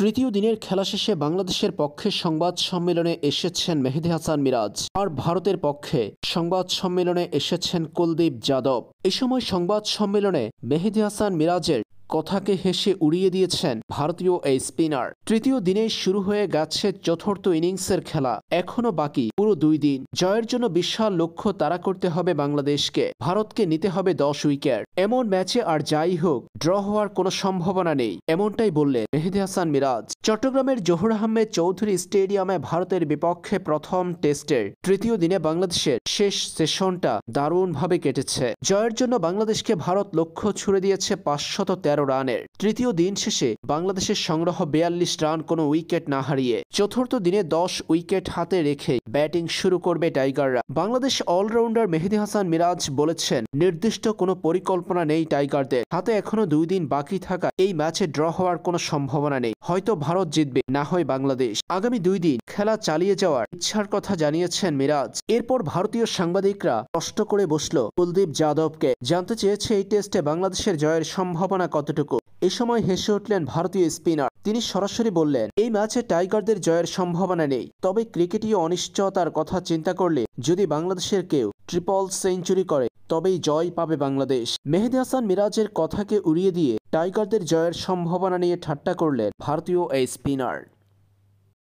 তৃতীয় দিনের খেলা শেষে বাংলাদেশের পক্ষে সংবাদ সম্মেলনে এসেছেন মেহেদি হাসান মিরাজ আর ভারতের পক্ষে সংবাদ সম্মেলনে এসেছেন কুলদীপ যাদব এ সময় সংবাদ সম্মেলনে মেহেদি হাসান মিরাজের কথাকে হেসে উড়িয়ে দিয়েছেন ভারতীয় এই স্পিনার তৃতীয় দিনে শুরু হয়ে গেছে চতুর্থ ইনিংসের খেলা এখনো বাকি পুরো দুই দিন জয়ের জন্য বিশাল লক্ষ্য তারা করতে হবে বাংলাদেশকে ভারতকে নিতে হবে দশ উইকেট এমন ম্যাচে আর যাই হোক ড্র হওয়ার কোনো সম্ভাবনা নেই এমনটাই বললেন মেহেদি হাসান মিরাজ চট্টগ্রামের জহুর আহমেদ চৌধুরী স্টেডিয়ামে ভারতের বিপক্ষে প্রথম টেস্টের তৃতীয় দিনে বাংলাদেশের শেষ সেশনটা দারুণভাবে কেটেছে জয়ের জন্য বাংলাদেশকে ভারত লক্ষ্য ছুড়ে দিয়েছে পাঁচশত তেরো রানের তৃতীয় দিন শেষে বাংলাদেশের সংগ্রহ বেয়াল্লিশ রান কোনো উইকেট না হারিয়ে চতুর্থ দিনে দশ উইকেট হাতে রেখে ব্যাটিং শুরু করবে টাইগাররা বাংলাদেশ অলরাউন্ডার মেহেদি হাসান মিরাজ বলেছেন নির্দিষ্ট কোনো পরিকল্পনা নেই টাইগারদের হাতে এখনো দুই দিন বাকি থাকা এই ম্যাচে ড্র হওয়ার কোনো সম্ভাবনা নেই হয়তো ভারত জিতবে না হয় বাংলাদেশ আগামী দুই দিন খেলা চালিয়ে যাওয়ার ইচ্ছার কথা জানিয়েছেন মিরাজ এরপর ভারতীয় সাংবাদিকরা কষ্ট করে বসল কুলদীপ যাদবকে জানতে চেয়েছে এই টেস্টে বাংলাদেশের জয়ের সম্ভাবনা কতটুকু এ সময় হেসে উঠলেন ভারতীয় স্পিনার তিনি সরাসরি বললেন এই ম্যাচে টাইগারদের জয়ের সম্ভাবনা নেই তবে ক্রিকেটীয় অনিশ্চয়তার কথা চিন্তা করলে যদি বাংলাদেশের কেউ ট্রিপল সেঞ্চুরি করে তবেই জয় পাবে বাংলাদেশ মেহেদি হাসান মিরাজের কথাকে উড়িয়ে দিয়ে টাইগারদের জয়ের সম্ভাবনা নিয়ে ঠাট্টা করলেন ভারতীয় এই স্পিনার